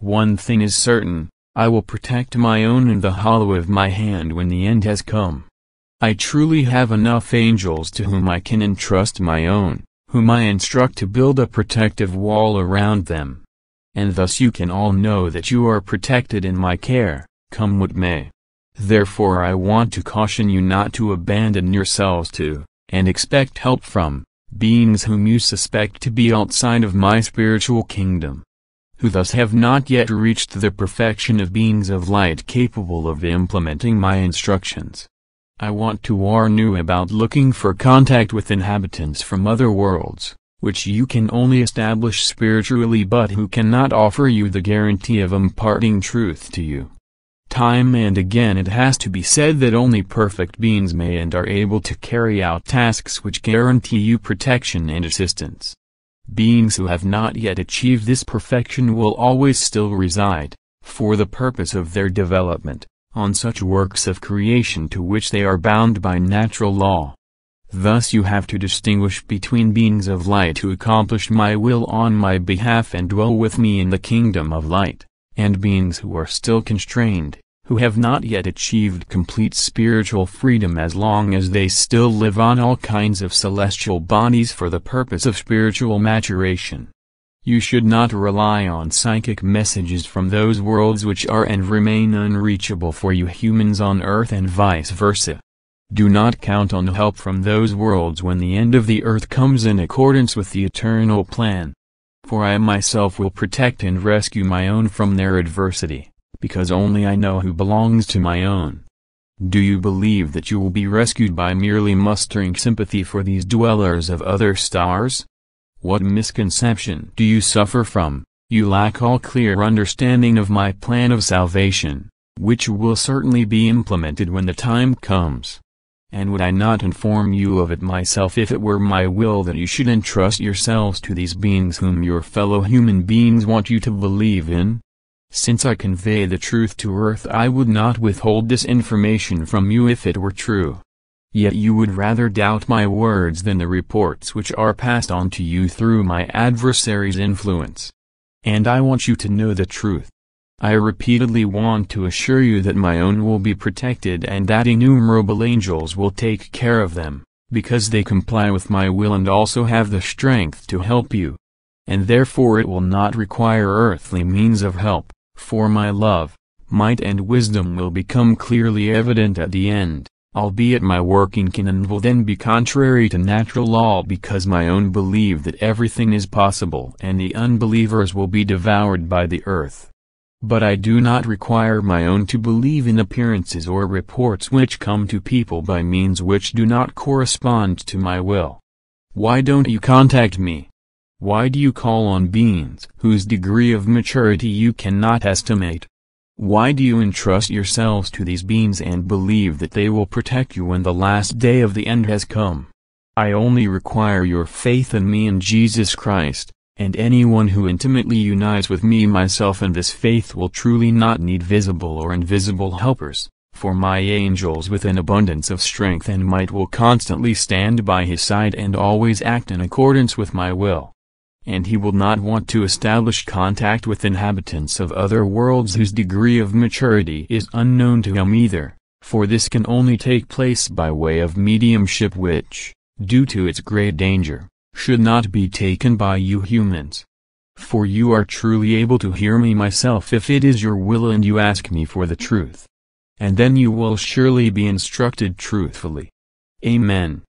One thing is certain, I will protect my own in the hollow of my hand when the end has come. I truly have enough angels to whom I can entrust my own, whom I instruct to build a protective wall around them. And thus you can all know that you are protected in my care, come what may. Therefore I want to caution you not to abandon yourselves to, and expect help from, beings whom you suspect to be outside of my spiritual kingdom who thus have not yet reached the perfection of beings of light capable of implementing my instructions. I want to warn you about looking for contact with inhabitants from other worlds, which you can only establish spiritually but who cannot offer you the guarantee of imparting truth to you. Time and again it has to be said that only perfect beings may and are able to carry out tasks which guarantee you protection and assistance beings who have not yet achieved this perfection will always still reside, for the purpose of their development, on such works of creation to which they are bound by natural law. Thus you have to distinguish between beings of light who accomplish my will on my behalf and dwell with me in the kingdom of light, and beings who are still constrained, who have not yet achieved complete spiritual freedom as long as they still live on all kinds of celestial bodies for the purpose of spiritual maturation. You should not rely on psychic messages from those worlds which are and remain unreachable for you humans on earth and vice versa. Do not count on help from those worlds when the end of the earth comes in accordance with the eternal plan. For I myself will protect and rescue my own from their adversity because only I know who belongs to my own. Do you believe that you will be rescued by merely mustering sympathy for these dwellers of other stars? What misconception do you suffer from? You lack all clear understanding of my plan of salvation, which will certainly be implemented when the time comes. And would I not inform you of it myself if it were my will that you should entrust yourselves to these beings whom your fellow human beings want you to believe in? Since I convey the truth to earth I would not withhold this information from you if it were true. Yet you would rather doubt my words than the reports which are passed on to you through my adversary's influence. And I want you to know the truth. I repeatedly want to assure you that my own will be protected and that innumerable angels will take care of them, because they comply with my will and also have the strength to help you. And therefore it will not require earthly means of help. For my love, might and wisdom will become clearly evident at the end, albeit my working can and will then be contrary to natural law because my own believe that everything is possible and the unbelievers will be devoured by the earth. But I do not require my own to believe in appearances or reports which come to people by means which do not correspond to my will. Why don't you contact me? Why do you call on beings whose degree of maturity you cannot estimate? Why do you entrust yourselves to these beings and believe that they will protect you when the last day of the end has come? I only require your faith in me and Jesus Christ, and anyone who intimately unites with me myself in this faith will truly not need visible or invisible helpers, for my angels with an abundance of strength and might will constantly stand by his side and always act in accordance with my will and he will not want to establish contact with inhabitants of other worlds whose degree of maturity is unknown to him either, for this can only take place by way of mediumship which, due to its great danger, should not be taken by you humans. For you are truly able to hear me myself if it is your will and you ask me for the truth. And then you will surely be instructed truthfully. Amen.